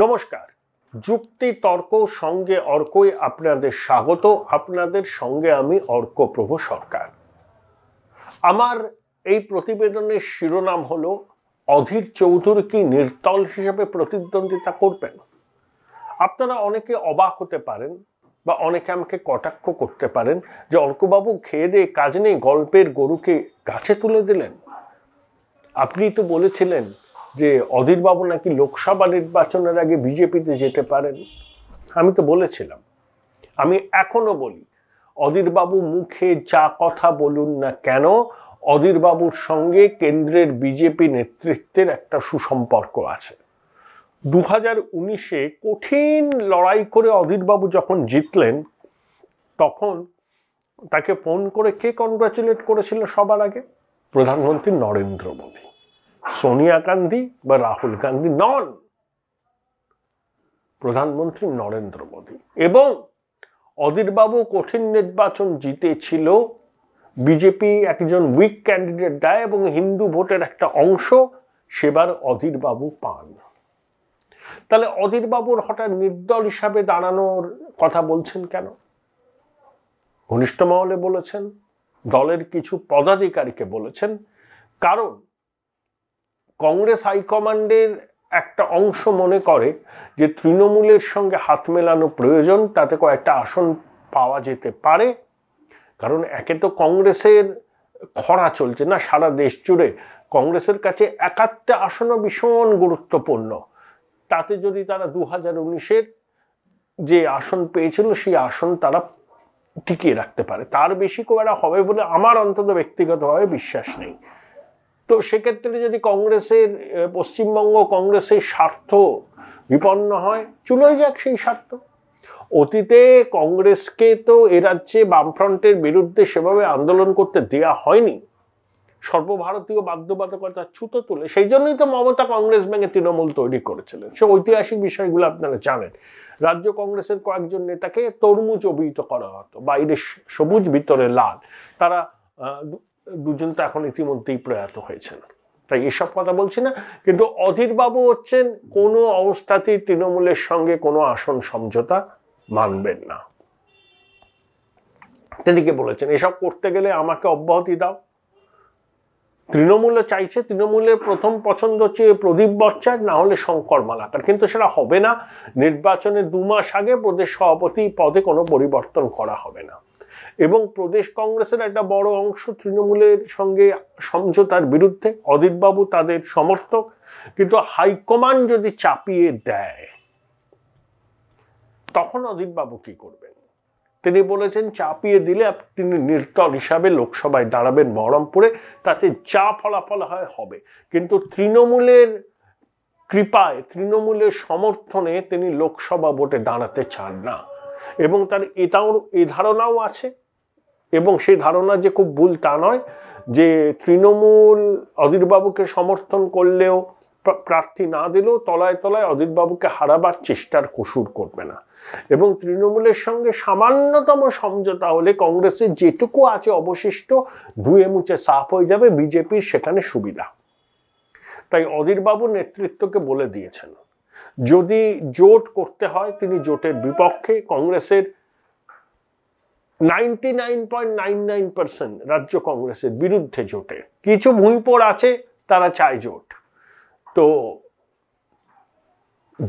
নমস্কার যুক্তি তর্ক সঙ্গে অর্কই আপনাদের স্বাগত আপনাদের সঙ্গে আমি অর্ক প্রভু সরকার আমার এই প্রতিবেদনের শিরোনাম হল অধীর চৌধুরী কি নির্তল হিসেবে প্রতিদ্বন্দ্বিতা করবেন আপনারা অনেকে অবাক হতে পারেন বা অনেকে আমাকে কটাক্ষ করতে পারেন যে অর্কবাবু খেয়ে দিয়ে কাজ নেই গল্পের গরুকে গাছে তুলে দিলেন আপনি তো বলেছিলেন যে অধীরবাবু নাকি লোকসভা নির্বাচনের আগে বিজেপিতে যেতে পারেন আমি তো বলেছিলাম আমি এখনও বলি অধীরবাবু মুখে যা কথা বলুন না কেন অধীরবাবুর সঙ্গে কেন্দ্রের বিজেপি নেতৃত্বের একটা সুসম্পর্ক আছে দু হাজার উনিশে কঠিন লড়াই করে অধীরবাবু যখন জিতলেন তখন তাকে ফোন করে কে কনগ্রাচুলেট করেছিল সবার আগে প্রধানমন্ত্রী নরেন্দ্র মোদী সোনিয়া গান্ধী বা রাহুল গান্ধী নন প্রধানমন্ত্রী নরেন্দ্র মোদী এবং অধীরবাবু কঠিন নির্বাচন জিতেছিল বিজেপি একজন উইক ক্যান্ডিডেট দেয় এবং হিন্দু ভোটের একটা অংশ সেবার অধীরবাবু পান তাহলে অধীরবাবুর হঠাৎ নির্দল হিসাবে দাঁড়ানোর কথা বলছেন কেন ঘনিষ্ঠ মহলে বলেছেন দলের কিছু পদাধিকারীকে বলেছেন কারণ কংগ্রেস হাইকমান্ডের একটা অংশ মনে করে যে তৃণমূলের সঙ্গে হাত মেলানো প্রয়োজন তাতে কয়েকটা আসন পাওয়া যেতে পারে কারণ একে তো কংগ্রেসের খরা চলছে না সারা দেশ জুড়ে কংগ্রেসের কাছে একাত্তে আসনও ভীষণ গুরুত্বপূর্ণ তাতে যদি তারা দু হাজার উনিশের যে আসন পেয়েছিল সেই আসন তারা টিকিয়ে রাখতে পারে তার বেশি কো হবে বলে আমার অন্তত ব্যক্তিগতভাবে বিশ্বাস নেই তো সেক্ষেত্রে যদি কংগ্রেসের পশ্চিমবঙ্গ কংগ্রেসের স্বার্থ বিপন্ন হয় চুলোয় যাক সেই স্বার্থ অতীতে কংগ্রেসকে তো এ রাজ্যে বামফ্রন্টের বিরুদ্ধে সেভাবে আন্দোলন করতে দেয়া হয়নি সর্বভারতীয় বাধ্যবাধকতা ছুতো তুলে সেই জন্যই তো মমতা কংগ্রেস ভেঙে তৃণমূল তৈরি করেছিলেন সে ঐতিহাসিক বিষয়গুলো আপনারা জানেন রাজ্য কংগ্রেসের কয়েকজন নেতাকে তরমুজ অভিহিত করা হতো বাইরে সবুজ ভিতরে লাল তারা দুজন তো এখন ইতিমধ্যেই প্রয়াত হয়েছেন তাই এসব কথা বলছি না কিন্তু অধীরবাবু হচ্ছেন কোনো অবস্থাতেই তৃণমূলের সঙ্গে কোনো আসন সমঝোতা মানবেন না তিনিকে বলেছেন এসব করতে গেলে আমাকে অব্যাহতি দাও তৃণমূলও চাইছে তৃণমূলের প্রথম পছন্দ হচ্ছে প্রদীপ বচ্চার না হলে শঙ্কর মালাকার কিন্তু সেটা হবে না নির্বাচনে দু মাস আগে প্রদেশ সভাপতি পদে কোনো পরিবর্তন করা হবে না এবং প্রদেশ কংগ্রেসের একটা বড় অংশ তৃণমূলের সঙ্গে সমঝোতার বিরুদ্ধে অদিতবাবু তাদের সমর্থক কিন্তু হাইকমান্ড যদি চাপিয়ে দেয় তখন অদিতবাবু কি করবেন তিনি বলেছেন চাপিয়ে দিলে তিনি নির্তল হিসাবে লোকসভায় দাঁড়াবেন বহরমপুরে তাতে যা ফলাফল হয় হবে কিন্তু তৃণমূলের কৃপায় তৃণমূলের সমর্থনে তিনি লোকসভা ভোটে দাঁড়াতে চান না এবং তার এটাও এ ধারণাও আছে এবং সেই ধারণা যে খুব ভুল তা নয় যে তৃণমূল অধীরবাবুকে সমর্থন করলেও প্রার্থী না দিলেও তলায় তলায় অধীরবাবুকে হারাবার চেষ্টার কসুর করবে না এবং তৃণমূলের সঙ্গে সামান্যতম সমঝোতা হলে কংগ্রেসের যেটুকু আছে অবশিষ্ট ধুয়ে মুছে সাফ হয়ে যাবে বিজেপির সেখানে সুবিধা তাই অধীরবাবু নেতৃত্বকে বলে দিয়েছেন যদি জোট করতে হয় তিনি জোটের বিপক্ষে কংগ্রেসের 99.99% রাজ্য কংগ্রেসের বিরুদ্ধে জোটে কিছু ভূঁইপোর আছে তারা চায় জোট তো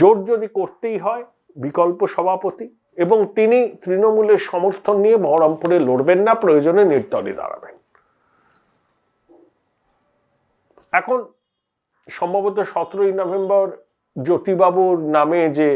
জোট যদি করতেই হয় বিকল্প সভাপতি এবং তিনি তৃণমূলের সমর্থন নিয়ে বহরমপুরে লড়বেন না প্রয়োজনে নির্দলে দাঁড়াবেন এখন সম্ভবত সতেরোই নভেম্বর জ্যোতিবাবুর নামে যে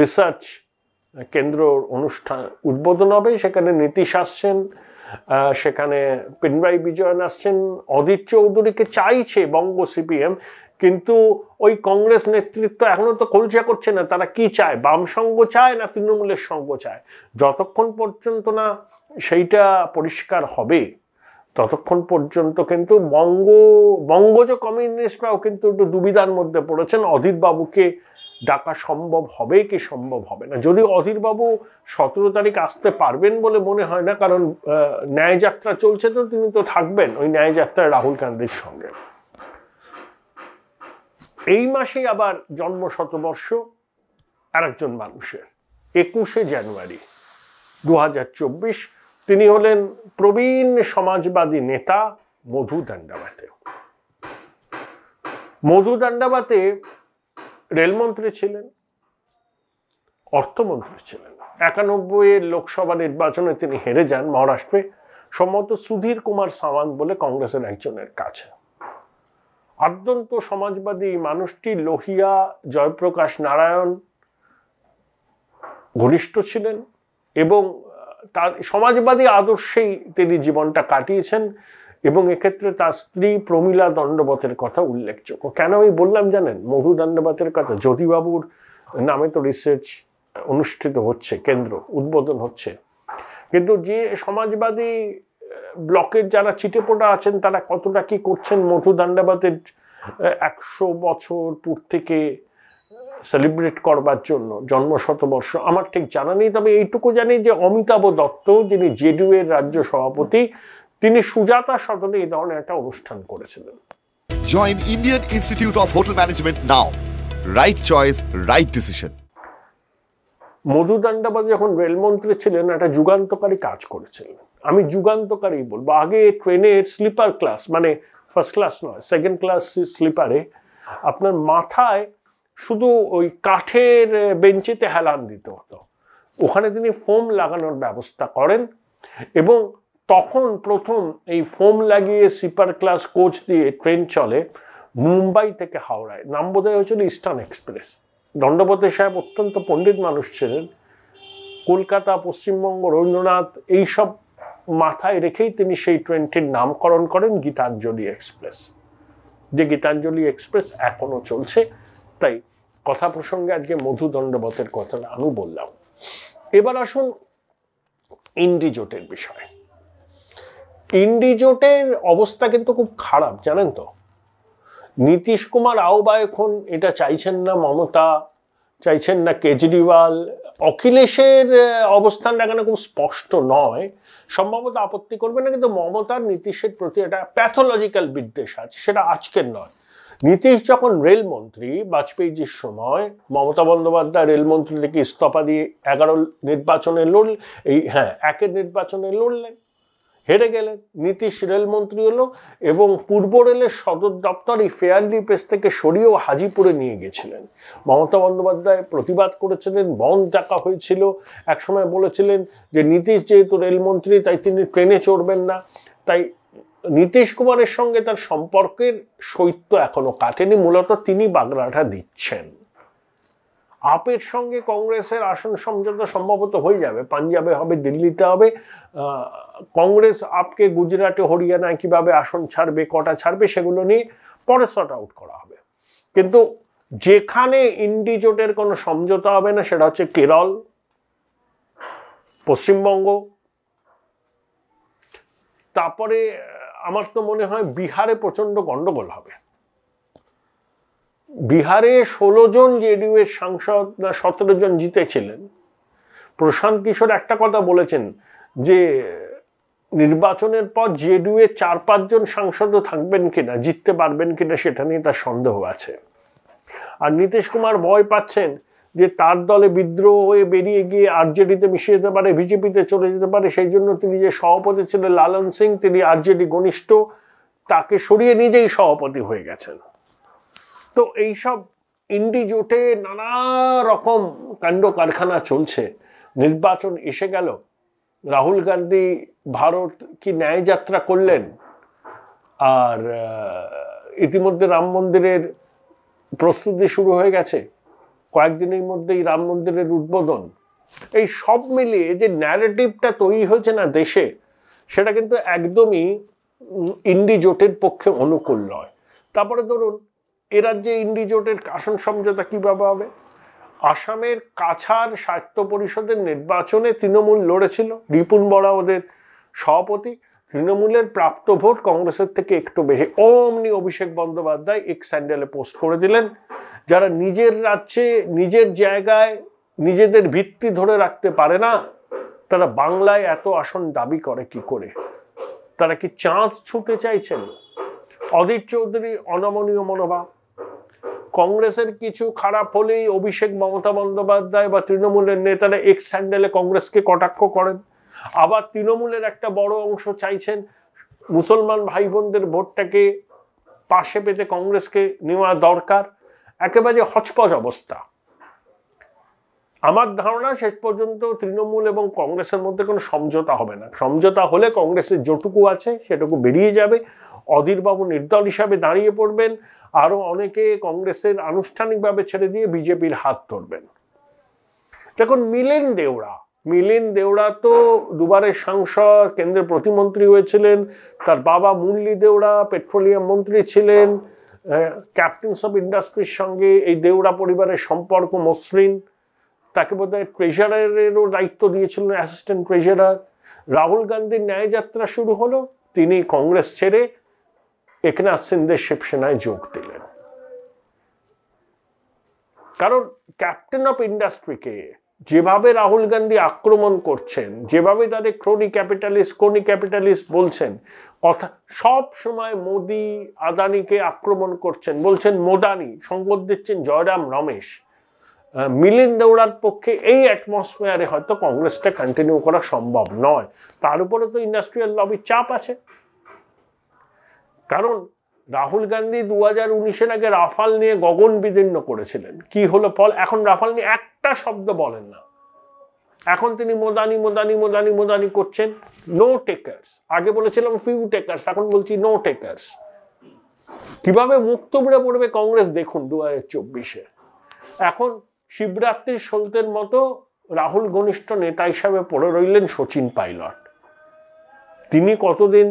রিসার্চ কেন্দ্র অনুষ্ঠান উদ্বোধন হবে সেখানে নীতিশ আসছেন সেখানে পিনরাই বিজয়ন আসছেন অধীর চৌধুরীকে চাইছে বঙ্গ সিপিএম কিন্তু ওই কংগ্রেস নেতৃত্ব এখনও তো কলচা করছে না তারা কি চায় বাম সঙ্গ চায় না তৃণমূলের সঙ্গ চায় যতক্ষণ পর্যন্ত না সেইটা পরিষ্কার হবে ততক্ষণ পর্যন্ত কিন্তু বঙ্গ বঙ্গজ কমিউনিস্টরাও কিন্তু একটু দুবিধার মধ্যে পড়েছেন অধীর বাবুকে ডাকা সম্ভব হবে কি সম্ভব হবে না যদি অধীরবাবু সতেরো তারিখ আসতে পারবেন বলে মনে হয় না কারণ ন্যায়যাত্রা চলছে তো তিনি তো থাকবেন ওই ন্যায়যাত্রায় রাহুল গান্ধীর সঙ্গে এই মাসেই আবার জন্ম শতবর্ষ আরেকজন মানুষের একুশে জানুয়ারি দু তিনি হলেন প্রবীণ সমাজবাদী নেতা মধু দান্ডাবাতে মধু দান্ডাবাতে রেলমন্ত্রী ছিলেন অর্থমন্ত্রী ছিলেন একানব্বইয়ের লোকসভা নির্বাচনে তিনি হেরে যান মহারাষ্ট্রে সম্ভবত সুধীর কুমার সাওয়ান্ত বলে কংগ্রেসের একজনের কাছে আদ্যন্ত সমাজবাদী মানুষটি লোহিয়া জয়প্রকাশ নারায়ণ ঘনিষ্ঠ ছিলেন এবং তার সমাজবাদী আদর্শেই তিনি জীবনটা কাটিয়েছেন এবং এক্ষেত্রে তার স্ত্রী প্রমীলা দণ্ডবতের কথা উল্লেখযোগ্য কেন আমি বললাম জানেন মধু দণ্ডবতের কথা জ্যোতিবাবুর নামে তো রিসার্চ অনুষ্ঠিত হচ্ছে কেন্দ্র উদ্বোধন হচ্ছে কিন্তু যে সমাজবাদী ব্লকের যারা চিটেপোটা আছেন তারা কতটা কি করছেন মধু দান্ডাবাদের একশো বছর থেকে সেলিব্রেট করবার জন্য জন্ম শতবর্ষ আমার ঠিক জানা নেই তবে এইটুকু জানি যে অমিতাভ দত্ত যিনি জেডিউ এর রাজ্য সভাপতি তিনি সুজাতা সদনে এই ধরনের একটা অনুষ্ঠান করেছিলেন join Indian Institute of Hotel Management now right choice right decision Madhu Dandavate যখন রেলমন্ত্রী ছিলেন একটা যুগান্তকারী কাজ করেছিলেন আমি যুগান্তকারী বলবো আগে ট্রেনের স্লিপার ক্লাস মানে ফার্স্ট ক্লাস নয় সেকেন্ড ক্লাস স্লিপারে আপনার মাথায় শুধু ওই কাঠের বেঞ্চিতে হেলান দিতে হতো ওখানে তিনি ফোম লাগানোর ব্যবস্থা করেন এবং তখন প্রথম এই ফোম লাগিয়ে সিপার ক্লাস কোচ দিয়ে ট্রেন চলে মুম্বাই থেকে হাওড়ায় নাম বোধহয় হয়েছিল ইস্টার্ন এক্সপ্রেস দণ্ডপতি সাহেব অত্যন্ত পণ্ডিত মানুষ ছিলেন কলকাতা পশ্চিমবঙ্গ রবীন্দ্রনাথ এইসব মাথায় রেখেই তিনি সেই ট্রেনটির নামকরণ করেন গীতাঞ্জলি এক্সপ্রেস যে গীতাঞ্জলি এক্সপ্রেস এখনও চলছে তাই কথা প্রসঙ্গে আজকে মধু দণ্ডবতের কথাটা আমি বললাম এবার আসুন ইন্ডিজোটের বিষয় ইন্ডিজোটের অবস্থা কিন্তু খুব খারাপ জানেন তো নীতিশ কুমার আওবা এখন এটা চাইছেন না মমতা চাইছেন না কেজরিওয়াল অখিলেশের অবস্থান এখানে খুব স্পষ্ট নয় সম্ভবত আপত্তি করবে না কিন্তু মমতার নীতিশের প্রতি এটা প্যাথোলজিক্যাল বিদ্বেষ আছে সেটা আজকের নয় নীতিশ যখন রেলমন্ত্রী বাজপেয়ীজির সময় মমতা বন্দ্যোপাধ্যায় রেলমন্ত্রী থেকে ইস্তফা দিয়ে এগারো নির্বাচনে লড়লেন এই হ্যাঁ একের নির্বাচনে লড়লেন হেরে গেলেন নীতিশ রেলমন্ত্রী হলো এবং পূর্ব রেলের সদর দপ্তর এই ফেয়ারলি প্রেস থেকে সরিয়েও হাজিপুরে নিয়ে গেছিলেন মমতা বন্দ্যোপাধ্যায় প্রতিবাদ করেছিলেন বন্ধ ডাকা হয়েছিল একসময় বলেছিলেন যে নীতিশ যেহেতু রেলমন্ত্রী তাই তিনি ট্রেনে চড়বেন না তাই নীতিশ কুমারের সঙ্গে তার সম্পর্কের শৈত্য এখনো কাটেনি মূলত তিনি বাগড়াটা দিচ্ছেন আপের সঙ্গে কংগ্রেসের আসন সমঝোতা সম্ভবত হয়ে যাবে পাঞ্জাবে হবে দিল্লিতে হবে কংগ্রেস আপকে গুজরাটে হরিয়ানায় কীভাবে আসন ছাড়বে কটা ছাড়বে সেগুলো নিয়ে পরে শর্ট আউট করা হবে কিন্তু যেখানে ইন্ডি জোটের কোনো সমঝোতা হবে না সেটা হচ্ছে কেরল পশ্চিমবঙ্গ তারপরে আমার তো মনে হয় বিহারে প্রচণ্ড গণ্ডগোল হবে বিহারে ষোলো জন জেডিউ এর সাংসদ না সতেরো জন জিতেছিলেন প্রশান্ত কিশোর একটা কথা বলেছেন যে নির্বাচনের পর জেডিউ এর চার পাঁচজন সাংসদও থাকবেন কিনা জিততে পারবেন কিনা সেটা নিয়ে তার সন্দেহ আছে আর নীতিশ কুমার ভয় পাচ্ছেন যে তার দলে বিদ্রোহ হয়ে বেরিয়ে গিয়ে আরজেডিতে মিশে যেতে পারে বিজেপিতে চলে যেতে পারে সেই জন্য তিনি যে সভাপতি ছিলেন লালন সিং তিনি আরজেডি ঘনিষ্ঠ তাকে সরিয়ে নিজেই সভাপতি হয়ে গেছেন তো এইসব ইন্ডি জোটে নানা রকম কাণ্ড কারখানা চলছে নির্বাচন এসে গেল রাহুল গান্ধী ভারত কি ন্যায় যাত্রা করলেন আর ইতিমধ্যে রাম মন্দিরের প্রস্তুতি শুরু হয়ে গেছে কয়েকদিনের মধ্যেই রাম মন্দিরের উদ্বোধন এই সব মিলিয়ে যে ন্যারেটিভটা তৈরি হয়েছে না দেশে সেটা কিন্তু একদমই ইন্ডি জোটের পক্ষে অনুকূল নয় তারপরে ধরুন এ রাজ্যে ইন্ডিজোটের আসন সমঝোতা কীভাবে হবে আসামের কাছার সাহিত্য পরিষদের নির্বাচনে তৃণমূল লড়েছিল রিপুন বড়া ওদের সভাপতি তৃণমূলের প্রাপ্ত ভোট কংগ্রেসের থেকে একটু বেশি অমনি অভিষেক বন্দ্যোপাধ্যায় এক স্যান্ডেলে পোস্ট করে দিলেন যারা নিজের রাজ্যে নিজের জায়গায় নিজেদের ভিত্তি ধরে রাখতে পারে না তারা বাংলায় এত আসন দাবি করে কি করে তারা কি চাঁদ ছুটে চাইছেন অধীর চৌধুরী অনমনীয় মনোভাব কংগ্রেসের কিছু খারাপ হলেই অভিষেক মমতা বন্দ্যোপাধ্যায় বা তৃণমূলের নেতারা এক স্যান্ডেলে কংগ্রেসকে কটাক্ষ করেন আবার তৃণমূলের একটা বড় অংশ চাইছেন মুসলমান ভাই বোনদের ভোটটাকে পাশে পেতে কংগ্রেসকে নেওয়া দরকার একেবারে হচপচ অবস্থা আমার ধারণা শেষ পর্যন্ত তৃণমূল এবং কংগ্রেসের মধ্যে কোনো সমঝোতা হবে না সমঝোতা হলে কংগ্রেসের যেটুকু আছে সেটুকু বেরিয়ে যাবে অধীরবাবু নির্দল হিসাবে দাঁড়িয়ে পড়বেন আরও অনেকে কংগ্রেসের আনুষ্ঠানিকভাবে ছেড়ে দিয়ে বিজেপির হাত ধরবেন দেখুন মিলেন দেওরা মিলিন দেওড়া তো দুবারের সাংসদ কেন্দ্রের প্রতিমন্ত্রী হয়েছিলেন তার বাবা মুরলি দেওড়া পেট্রোলিয়াম মন্ত্রী ছিলেন ক্যাপ্টেন্স অফ ইন্ডাস্ট্রির সঙ্গে এই দেওড়া পরিবারের সম্পর্ক মসৃণ তাকে বোধহয় ট্রেজারারেরও দায়িত্ব দিয়েছিলেন অ্যাসিস্ট্যান্ট ট্রেজারার রাহুল গান্ধীর ন্যায়যাত্রা শুরু হলো তিনি কংগ্রেস ছেড়ে একনাথ সিন্ধে শিবসেনায় যোগ দিলেন কারণ ক্যাপ্টেন অফ ইন্ডাস্ট্রিকে যেভাবে রাহুল গান্ধী আক্রমণ করছেন যেভাবে তাদের ক্রনি ক্যাপিটালিস্ট ক্রনি ক্যাপিটালিস্ট বলছেন কথা সব সময় মোদি আদানিকে আক্রমণ করছেন বলছেন মোদানি সংবাদ দিচ্ছেন জয়রাম রমেশ মিলিন দৌড়ার পক্ষে এই অ্যাটমসফিয়ারে হয়তো কংগ্রেসটা কন্টিনিউ করা সম্ভব নয় তার উপরে তো ইন্ডাস্ট্রিয়াল লবির চাপ আছে কারণ রাহুল গান্ধী দু হাজার উনিশের আগে রাফাল নিয়ে গগন বিদীর্ণ করেছিলেন কি হলো ফল এখন রাফাল নিয়ে একটা শব্দ বলেন না এখন তিনি মোদানি মোদানি মোদানি মোদানি করছেন নো টেকার্স আগে বলেছিলাম ফিউ টেকার্স এখন বলছি নো টেকার্স কিভাবে মুক্ত তুবড়ে পড়বে কংগ্রেস দেখুন দু হাজার চব্বিশে এখন শিবরাত্রির সলতের মতো রাহুল ঘনিষ্ঠ নেতা হিসাবে পড়ে রইলেন সচিন পাইলট তিনি কতদিন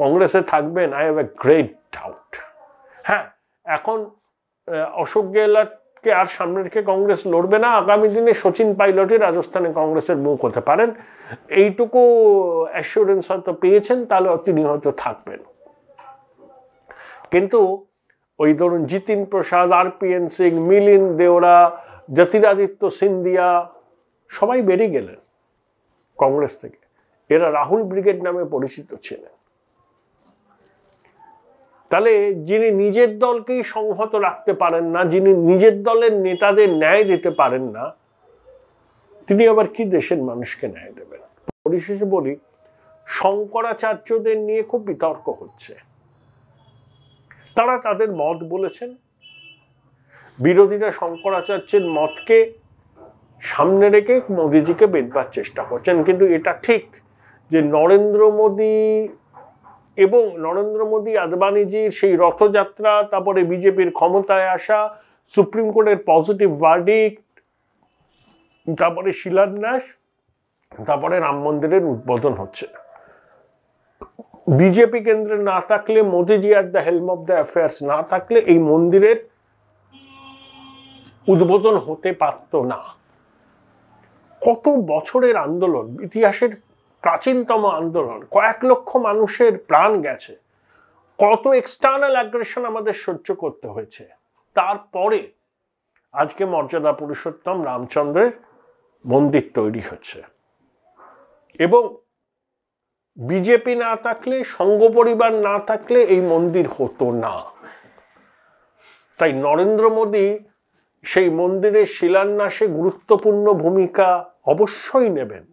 কংগ্রেসে থাকবেন I have a great doubt হ্যাঁ এখন অশোক গেহলটকে আর সামনে রেখে কংগ্রেস লড়বে না আগামী দিনে সচিন পাইলটই রাজস্থানে কংগ্রেসের মুখ হতে পারেন এইটুকু অ্যাসুরেন্স হয়তো পেয়েছেন তাহলে তিনি হয়তো থাকবেন কিন্তু ওই ধরুন Jitin Prasada R P N Singh Milind Deora Jyotiraditya Scindia সবাই বেরিয়ে গেলেন কংগ্রেস থেকে এরা রাহুল ব্রিগেড নামে পরিচিত ছিলেন তাহলে যিনি নিজের দলকেই সংহত রাখতে পারেন না যিনি নিজের দলের নেতাদের ন্যায় দিতে পারেন না তিনি আবার কি দেশের মানুষকে ন্যায় দেবেন পরিশেষে বলি শঙ্করাচার্যদের নিয়ে খুব বিতর্ক হচ্ছে তারা তাদের মত বলেছেন বিরোধীরা শঙ্করাচার্যের মতকে সামনে রেখে মোদীজিকে বেঁধবার চেষ্টা করছেন কিন্তু এটা ঠিক যে নরেন্দ্র মোদী এবং নরেন্দ্র মোদী আদবানিজির সেই রথযাত্রা তারপরে বিজেপির ক্ষমতায় আসা সুপ্রিম কোর্টের পজিটিভ ভার্ডিক তারপরে শিলান্যাস তারপরে রাম মন্দিরের উদ্বোধন হচ্ছে বিজেপি কেন্দ্রে না থাকলে মোদিজি আর the helm of the affairs না থাকলে এই মন্দিরের উদ্বোধন হতে পারত না কত বছরের আন্দোলন ইতিহাসের প্রাচীনতম আন্দোলন কয়েক লক্ষ মানুষের প্রাণ গেছে কত এক্সটার্নাল অ্যাগ্রেশন আমাদের সহ্য করতে হয়েছে তারপরে আজকে মর্যাদা পুরুষোত্তম রামচন্দ্রের মন্দির তৈরি হচ্ছে এবং বিজেপি না থাকলে সঙ্গ পরিবার না থাকলে এই মন্দির হতো না তাই নরেন্দ্র মোদী সেই মন্দিরের শিলান্যাসে গুরুত্বপূর্ণ ভূমিকা অবশ্যই নেবেন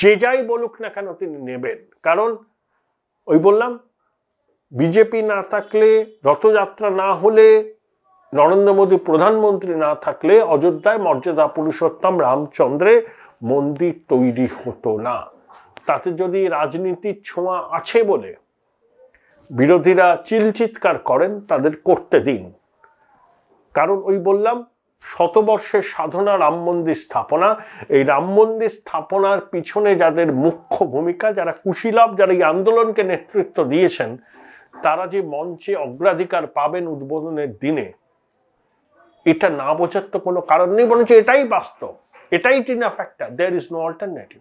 যে যাই বলুক না কেন তিনি নেবেন কারণ ওই বললাম বিজেপি না থাকলে রথযাত্রা না হলে নরেন্দ্র মোদী প্রধানমন্ত্রী না থাকলে অযোধ্যায় মর্যাদা পুরুষোত্তম রামচন্দ্রে মন্দির তৈরি হতো না তাতে যদি রাজনীতির ছোঁয়া আছে বলে বিরোধীরা চিলচিৎকার করেন তাদের করতে দিন কারণ ওই বললাম শতবর্ষের সাধনা রাম মন্দির স্থাপনা এই রাম মন্দির স্থাপনার পিছনে যাদের মুখ্য ভূমিকা যারা কুশীলাভ যারা এই আন্দোলনকে নেতৃত্ব দিয়েছেন তারা যে মঞ্চে অগ্রাধিকার পাবেন উদ্বোধনের দিনে এটা না বোঝার তো কোনো কারণ নেই বরঞ্চ এটাই বাস্তব এটাই TINA factor there is no alternative